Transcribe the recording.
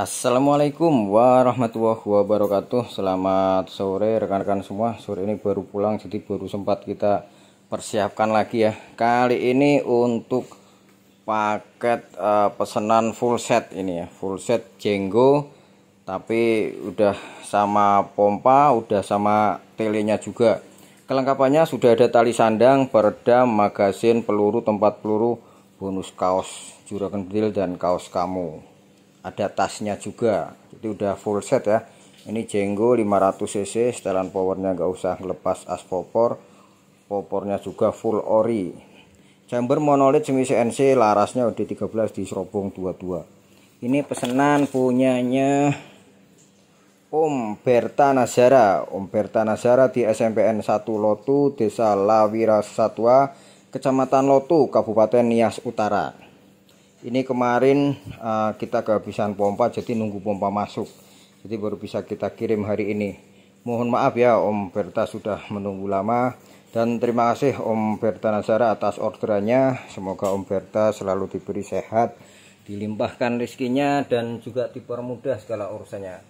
Assalamualaikum warahmatullahi wabarakatuh Selamat sore rekan-rekan semua Sore ini baru pulang jadi baru sempat kita persiapkan lagi ya Kali ini untuk paket uh, pesanan full set ini ya Full set jenggo Tapi udah sama pompa udah sama telenya juga Kelengkapannya sudah ada tali sandang, peredam, magasin, peluru, tempat peluru, bonus kaos juragan bedil dan kaos kamu ada tasnya juga itu udah full set ya ini jenggo 500 cc setelan powernya nggak usah lepas as popor popornya juga full ori chamber monolit semi CNC larasnya udah 13 di serobong 22 ini pesenan punyanya Om Berta Nazara Om Berta Nazara di SMPN 1 Lotu Desa Lawira Satwa Kecamatan Lotu Kabupaten Nias Utara ini kemarin uh, kita kehabisan pompa jadi nunggu pompa masuk jadi baru bisa kita kirim hari ini mohon maaf ya Om Berta sudah menunggu lama dan terima kasih Om Berta Nazara atas orderannya semoga Om Berta selalu diberi sehat dilimpahkan rezekinya dan juga dipermudah segala urusannya